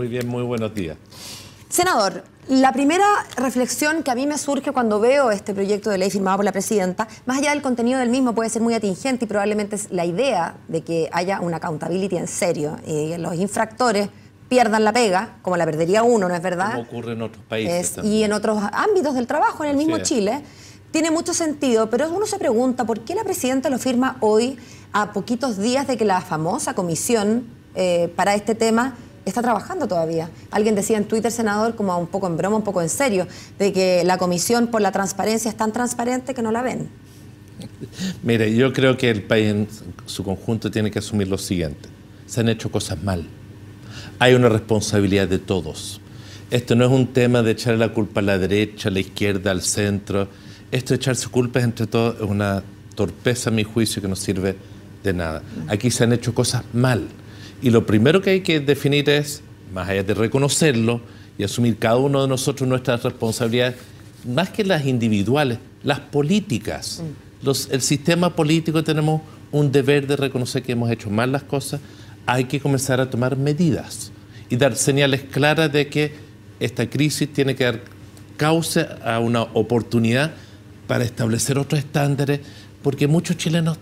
Muy bien, muy buenos días. Senador, la primera reflexión que a mí me surge cuando veo este proyecto de ley firmado por la presidenta, más allá del contenido del mismo, puede ser muy atingente y probablemente es la idea de que haya una accountability en serio y los infractores pierdan la pega, como la perdería uno, ¿no es verdad? Como ocurre en otros países. y en otros ámbitos del trabajo, en el mismo Chile. Tiene mucho sentido, pero uno se pregunta por qué la presidenta lo firma hoy, a poquitos días de que la famosa comisión eh, para este tema está trabajando todavía. Alguien decía en Twitter, senador, como un poco en broma, un poco en serio, de que la comisión por la transparencia es tan transparente que no la ven. Mire, yo creo que el país en su conjunto tiene que asumir lo siguiente. Se han hecho cosas mal. Hay una responsabilidad de todos. Esto no es un tema de echar la culpa a la derecha, a la izquierda, al centro. Esto de echarse culpas entre todos es una torpeza, a mi juicio, que no sirve de nada. Aquí se han hecho cosas mal. Y lo primero que hay que definir es, más allá de reconocerlo y asumir cada uno de nosotros nuestras responsabilidades, más que las individuales, las políticas. Mm. el sistema político tenemos un deber de reconocer que hemos hecho mal las cosas, hay que comenzar a tomar medidas y dar señales claras de que esta crisis tiene que dar causa a una oportunidad para establecer otros estándares, porque muchos chilenos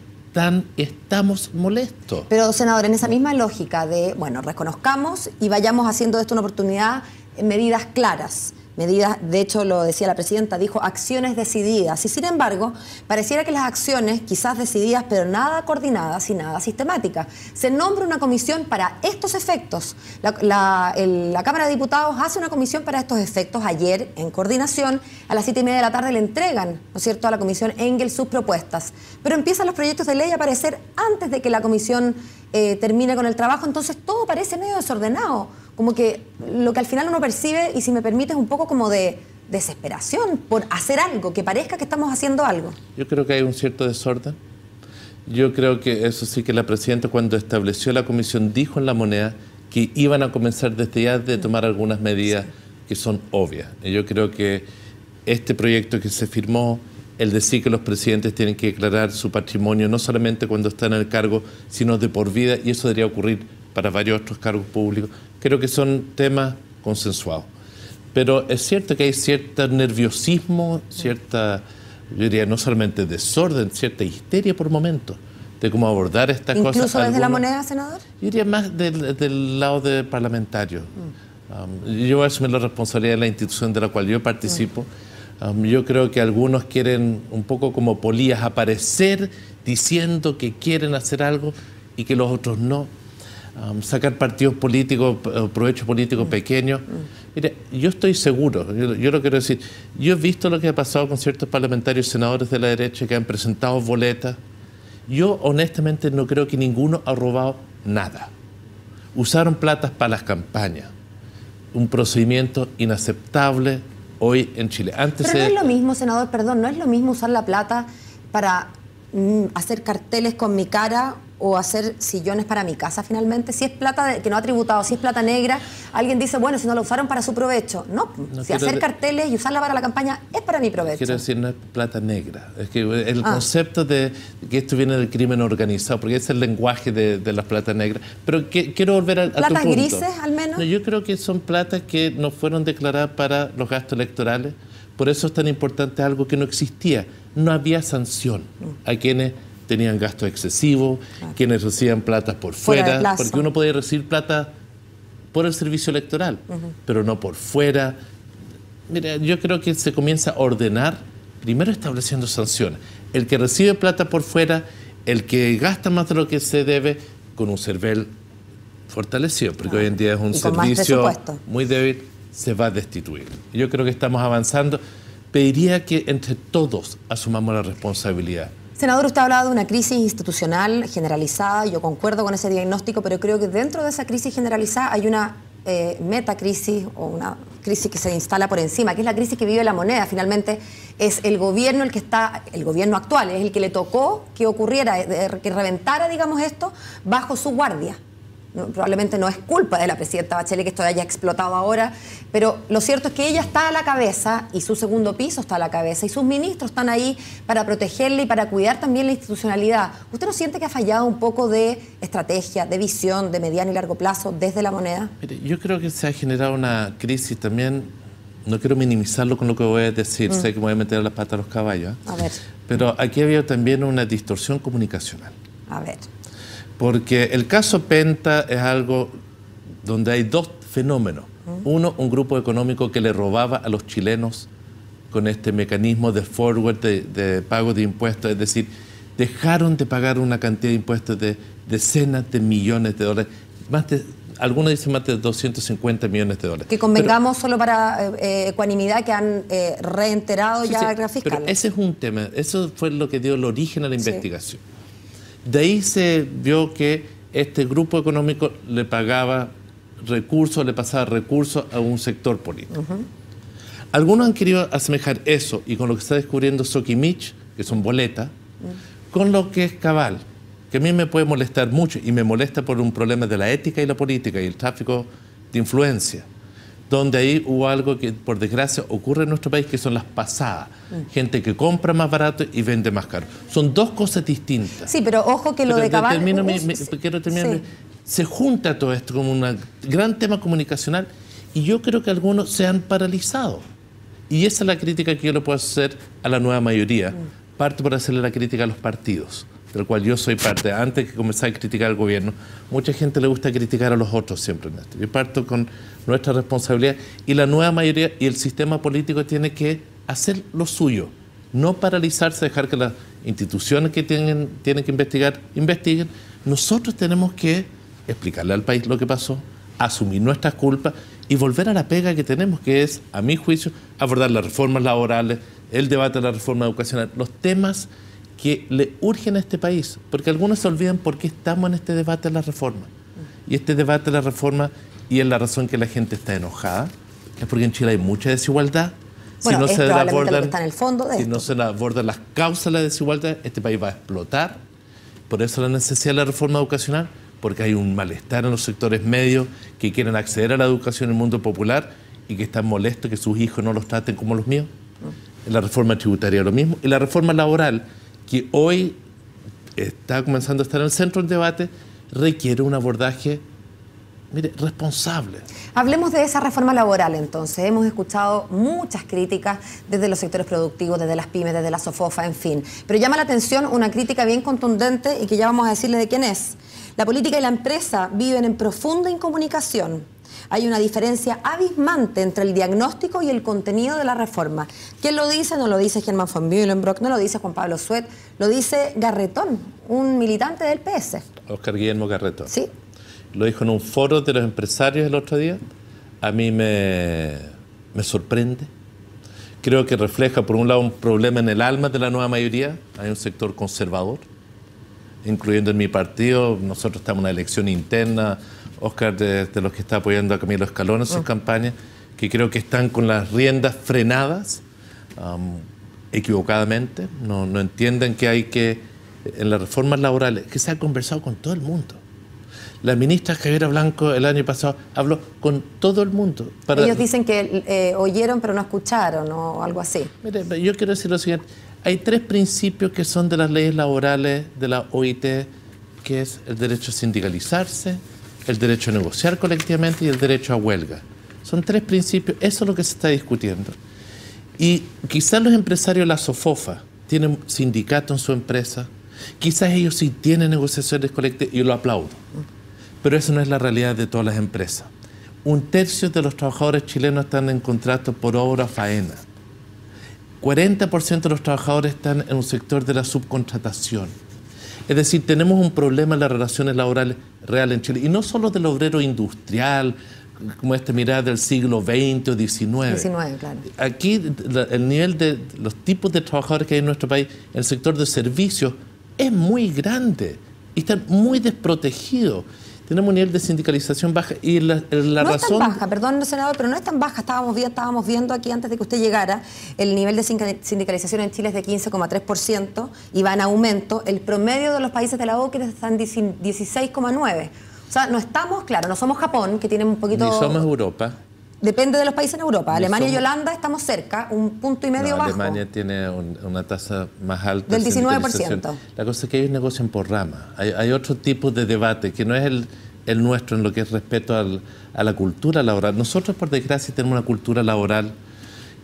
estamos molestos. Pero, senador, en esa misma lógica de, bueno, reconozcamos y vayamos haciendo de esto una oportunidad, medidas claras medidas, de hecho lo decía la presidenta, dijo acciones decididas. Y sin embargo, pareciera que las acciones, quizás decididas, pero nada coordinadas y nada sistemáticas. Se nombra una comisión para estos efectos. La, Cámara de Diputados hace una comisión para estos efectos. Ayer, en coordinación, a las siete y media de la tarde le entregan, ¿no es cierto?, a la comisión Engel sus propuestas. Pero empiezan los proyectos de ley a aparecer antes de que la comisión eh, termine con el trabajo, entonces todo parece medio desordenado como que lo que al final uno percibe, y si me permite, es un poco como de desesperación por hacer algo, que parezca que estamos haciendo algo. Yo creo que hay un cierto desorden. Yo creo que eso sí que la presidenta cuando estableció la comisión dijo en la moneda que iban a comenzar desde ya de tomar algunas medidas que son obvias. Yo creo que este proyecto que se firmó, el decir que los presidentes tienen que declarar su patrimonio no solamente cuando están en el cargo, sino de por vida, y eso debería ocurrir para varios otros cargos públicos creo que son temas consensuados. Pero es cierto que hay cierto nerviosismo, cierta, yo diría, no solamente desorden, cierta histeria por momentos de cómo abordar estas cosas. ¿Incluso desde la moneda, senador? Yo diría más del, lado de parlamentario. Mm. Um, yo voy la responsabilidad de la institución de la cual yo participo. Um, yo creo que algunos quieren, un poco como polías, aparecer diciendo que quieren hacer algo y que los otros no. Um, sacar partidos políticos, eh, provecho político mm. pequeño. Mm. Mire, yo estoy seguro, yo, lo quiero decir, yo he visto lo que ha pasado con ciertos parlamentarios senadores de la derecha que han presentado boletas. Yo honestamente no creo que ninguno ha robado nada. Usaron platas para las campañas. Un procedimiento inaceptable hoy en Chile. Antes Pero no es lo mismo, senador, perdón, no es lo mismo usar la plata para mm, hacer carteles con mi cara o hacer sillones para mi casa finalmente, si es plata que no ha tributado, si es plata negra, alguien dice, bueno, si no la usaron para su provecho. No, si hacer carteles y usarla para la campaña es para mi provecho. Quiero decir, no es plata negra. Es que el ah. concepto de que esto viene del crimen organizado, porque es el lenguaje de, las plata negras. Pero quiero volver a, a ¿Platas grises, al menos? yo creo que son platas que no fueron declaradas para los gastos electorales. Por eso es tan importante algo que no existía. No había sanción mm. a quienes tenían gastos excesivos, quienes recibían plata por fuera, porque uno puede recibir plata por el servicio electoral, pero no por fuera. Mira, yo creo que se comienza a ordenar, primero estableciendo sanciones. El que recibe plata por fuera, el que gasta más de lo que se debe, con un CERVEL fortalecido, porque hoy en día es un servicio muy débil, se va a destituir. Yo creo que estamos avanzando. Pediría que entre todos asumamos la responsabilidad. Senador, usted ha hablado de una crisis institucional generalizada, yo concuerdo con ese diagnóstico, pero creo que dentro de esa crisis generalizada hay una eh, metacrisis o una crisis que se instala por encima, que es la crisis que vive la moneda. Finalmente es el gobierno el que está, el gobierno actual, es el que le tocó que ocurriera, eh, que reventara, digamos esto, bajo su guardia probablemente no es culpa de la presidenta Bachelet que esto haya explotado ahora, pero lo cierto es que ella está a la cabeza y su segundo piso está a la cabeza y sus ministros están ahí para protegerla y para cuidar también la institucionalidad. ¿Usted no siente que ha fallado un poco de estrategia, de visión, de mediano y largo plazo desde la moneda? yo creo que se ha generado una crisis también, no quiero minimizarlo con lo que voy a decir, mm. sé que voy a meter la pata a los caballos, ¿eh? a ver. pero aquí ha habido también una distorsión comunicacional. A ver. Porque el caso Penta es algo donde hay dos fenómenos. Uno, un grupo económico que le robaba a los chilenos con este mecanismo de forward de, pago de impuestos, es decir, dejaron de pagar una cantidad de impuestos de decenas de millones de dólares, más algunos dicen más de 250 millones de dólares. Que convengamos solo para eh, eh, ecuanimidad que han eh, reenterado ya sí, la Pero ese es un tema, eso fue lo que dio el origen a la investigación. De ahí se vio que este grupo económico le pagaba recursos, le pasaba recursos a un sector político. Algunos han querido asemejar eso y con lo que está descubriendo Sokimich, que son boletas, mm. con lo que es cabal, que a mí me puede molestar mucho y me molesta por un problema de la ética y la política y el tráfico de influencia donde ahí hubo algo que por desgracia ocurre en nuestro país, que son las pasadas. Mm. Gente que compra más barato y vende más caro. Son dos cosas distintas. Sí, pero ojo que lo de Cabal... Quiero terminar. Se junta todo esto como un gran tema comunicacional y yo creo que algunos se han paralizado. Y esa es la crítica que yo le puedo hacer a la nueva mayoría. Mm. Parte por hacerle la crítica a los partidos del cual yo soy parte, antes que comenzar a criticar al gobierno, mucha gente le gusta criticar a los otros siempre, Yo parto con nuestra responsabilidad y la nueva mayoría y el sistema político tiene que hacer lo suyo, no paralizarse, dejar que las instituciones que tienen, tienen que investigar, investiguen. Nosotros tenemos que explicarle al país lo que pasó, asumir nuestras culpas y volver a la pega que tenemos, que es, a mi juicio, abordar las reformas laborales, el debate de la reforma educacional, los temas que le urgen a este país, porque algunos se olvidan por qué estamos en este debate de la reforma. Y este debate de la reforma, y es la razón que la gente está enojada, es porque en Chile hay mucha desigualdad. si no se abordan, el fondo Si no se las causas de la desigualdad, este país va a explotar. Por eso la necesidad de la reforma educacional, porque hay un malestar en los sectores medios que quieren acceder a la educación en el mundo popular y que están molestos que sus hijos no los traten como los míos. Mm. La reforma tributaria lo mismo. Y la reforma laboral, que hoy está comenzando a estar en el centro del debate, requiere un abordaje responsable. Hablemos de esa reforma laboral entonces. Hemos escuchado muchas críticas desde los sectores productivos, desde las pymes, desde la SOFOFA, en fin. Pero llama la atención una crítica bien contundente y que ya vamos a decirle de quién es. La política y la empresa viven en profunda incomunicación. Hay una diferencia abismante entre el diagnóstico y el contenido de la reforma. ¿Quién lo dice? No lo dice Germán von Bühlenbrock, no lo dice Juan Pablo Suet, lo dice Garretón, un militante del PS. Oscar Guillermo Garretón. Sí. Lo dijo en un foro de los empresarios el otro día. A mí me, me sorprende creo que refleja, por un lado, un problema en el alma de la nueva mayoría. Hay un sector conservador, incluyendo en mi partido. Nosotros estamos en una elección interna Oscar de, los que está apoyando a Camilo Escalón en su campaña, que creo que están con las riendas frenadas um, equivocadamente, no, entienden que hay que, en las reformas laborales, que se ha conversado con todo el mundo. La ministra Javiera Blanco el año pasado habló con todo el mundo. Ellos dicen que eh, oyeron pero no escucharon o algo así. Mire, yo quiero decir lo siguiente. Hay tres principios que son de las leyes laborales de la OIT, que es el derecho a sindicalizarse, el derecho a negociar colectivamente y el derecho a huelga. Son tres principios, eso es lo que se está discutiendo. Y quizás los empresarios la sofofa, tienen sindicato en su empresa, quizás ellos sí tienen negociaciones colectivas, y yo lo aplaudo. Pero eso no es la realidad de todas las empresas. Un tercio de los trabajadores chilenos están en contrato por obra faena. 40% de los trabajadores están en un sector de la subcontratación es decir, tenemos un problema en las relaciones laborales reales en Chile, y no solo del obrero industrial, como este mirada del siglo XX o XIX. XIX claro. Aquí el nivel de los tipos de trabajadores que hay en nuestro país, el sector de servicios, es muy grande y están muy desprotegidos tenemos un nivel de sindicalización baja. Y la, eh, no razón... es tan baja, perdón, senador, pero no es tan baja. Estábamos, estábamos viendo aquí antes de que usted llegara, el nivel de sindicalización en Chile es de 15,3% y va en aumento. El promedio de los países de la OCDE está en 16,9%. O sea, no estamos, claro, no somos Japón, que tiene un poquito... Ni somos Europa. Depende de los países en Europa. Alemania y Holanda estamos cerca, un punto y medio Alemania tiene una tasa más alta. Del 19%. La cosa es que ellos negocian por rama. Hay, hay otro tipo de debate que no es el, nuestro en lo que es respecto a la cultura laboral. Nosotros, por desgracia, tenemos una cultura laboral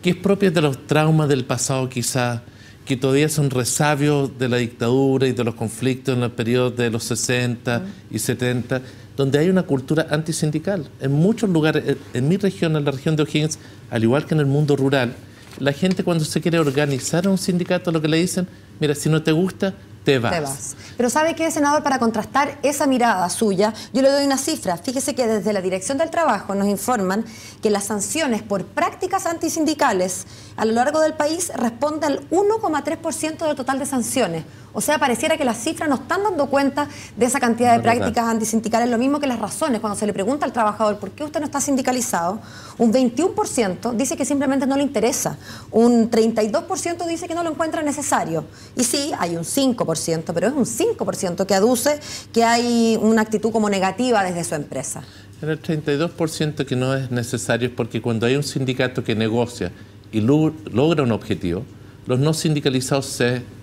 que es propia de los traumas del pasado quizás, que todavía son resabios de la dictadura y de los conflictos en los periodos de los 60 y 70 donde hay una cultura antisindical. En muchos lugares, eh, en mi región, en la región de O'Higgins, al igual que en el mundo rural, la gente cuando se quiere organizar un sindicato, lo que le dicen, mira, si no te gusta, te vas. Pero ¿sabe qué, senador? Para contrastar esa mirada suya, yo le doy una cifra. Fíjese que desde la Dirección del Trabajo nos informan que las sanciones por prácticas antisindicales a lo largo del país responden al 1,3% del total de sanciones. O sea, pareciera que las cifras no están dando cuenta de esa cantidad de prácticas antisindicales, lo mismo que las razones. Cuando se le pregunta al trabajador por qué usted no está sindicalizado, un 21% dice que simplemente no le interesa, un 32% dice que no lo encuentra necesario. Y sí, hay un 5%, pero es un 5% que aduce que hay una actitud como negativa desde su empresa. El 32% que no es necesario es porque cuando hay un sindicato que negocia y logra un objetivo, los no sindicalizados se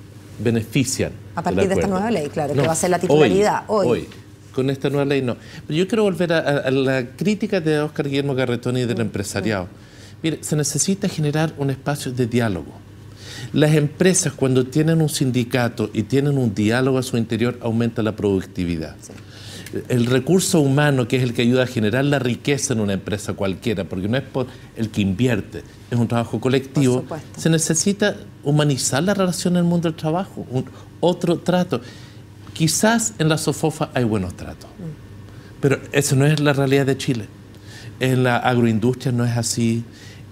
benefician. A partir de esta nueva ley, claro, que va a ser la titularidad hoy. hoy. Con esta nueva ley no. yo quiero volver a, la crítica de Oscar Guillermo Garretón y del mm, empresariado. Mm. Mire, se necesita generar un espacio de diálogo. Las empresas cuando tienen un sindicato y tienen un diálogo a su interior aumenta la productividad. Sí el recurso humano que es el que ayuda a generar la riqueza en una empresa cualquiera, porque no es el que invierte, es un trabajo colectivo, se necesita humanizar la relación en el mundo del trabajo, otro trato. Quizás en la Sofofa hay buenos tratos, mm. pero eso no es la realidad de Chile. En la agroindustria no es así,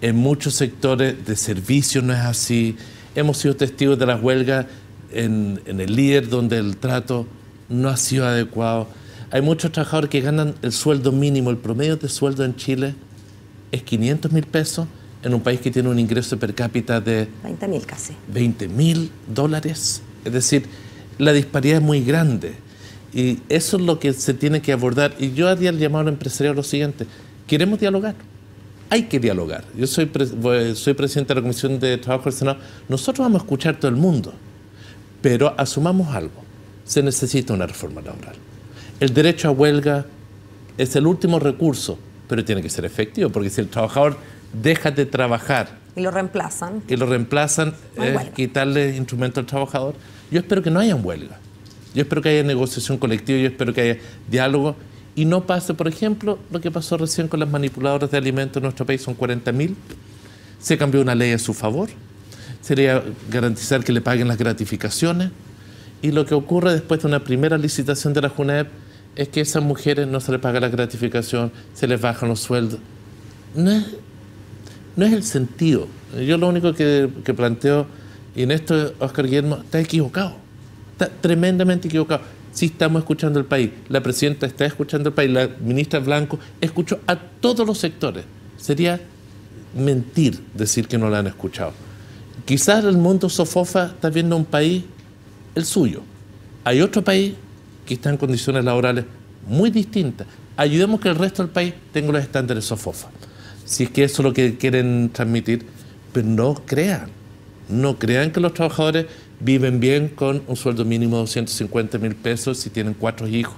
en muchos sectores de servicios no es así. Hemos sido testigos de las huelgas en el líder donde el trato no ha sido adecuado hay muchos trabajadores que ganan el sueldo mínimo, el promedio de sueldo en Chile es 500 mil pesos en un país que tiene un ingreso per cápita de... 20 mil casi. 20 mil dólares. Es decir, la disparidad es muy grande. Y eso es lo que se tiene que abordar. Y yo haría el llamado al empresario a lo siguiente. Queremos dialogar. Hay que dialogar. Yo soy, soy presidente de la Comisión de Trabajo del Senado. Nosotros vamos a escuchar todo el mundo. Pero asumamos algo. Se necesita una reforma laboral. El derecho a huelga es el último recurso, pero tiene que ser efectivo, porque si el trabajador deja de trabajar. Y lo reemplazan. Y lo reemplazan, quitarle instrumento al trabajador. Yo espero que no haya huelga. Yo espero que haya negociación colectiva, yo espero que haya diálogo y no pase, por ejemplo, lo que pasó recién con las manipuladoras de alimentos en nuestro país, son 40.000. Se cambió una ley a su favor. Sería garantizar que le paguen las gratificaciones. Y lo que ocurre después de una primera licitación de la JUNEP es que a esas mujeres no se les paga la gratificación, se les bajan los sueldos. No es, el sentido. Yo lo único que, que planteo, y en esto Oscar Guillermo está equivocado, está tremendamente equivocado. ...si estamos escuchando el país, la presidenta está escuchando el país, la ministra Blanco escuchó a todos los sectores. Sería mentir decir que no la han escuchado. Quizás el mundo sofofa está viendo un país, el suyo. Hay otro país que están en condiciones laborales muy distintas. Ayudemos que el resto del país tenga los estándares SOFOFA. Si es que eso es lo que quieren transmitir, pero no crean, no crean que los trabajadores viven bien con un sueldo mínimo de 250 mil pesos si tienen cuatro hijos.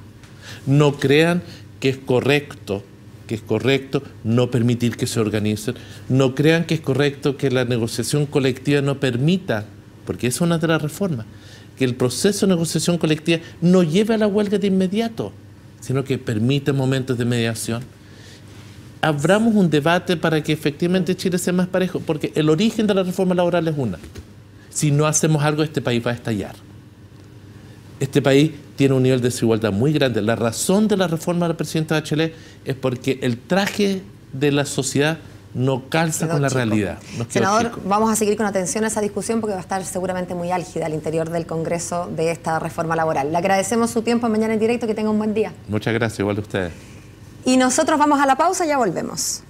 No crean que es correcto, que es correcto no permitir que se organicen. No crean que es correcto que la negociación colectiva no permita, porque es una de las reformas, el proceso de negociación colectiva no lleve a la huelga de inmediato, sino que permite momentos de mediación. Abramos un debate para que efectivamente Chile sea más parejo, porque el origen de la reforma laboral es una. Si no hacemos algo, este país va a estallar. Este país tiene un nivel de desigualdad muy grande. La razón de la reforma de la presidenta Bachelet es porque el traje de la sociedad no calza con la realidad. Senador, vamos a seguir con atención a esa discusión porque va a estar seguramente muy álgida al interior del Congreso de esta reforma laboral. Le agradecemos su tiempo mañana en directo, que tenga un buen día. Muchas gracias, igual de ustedes. Y nosotros vamos a la pausa, y ya volvemos.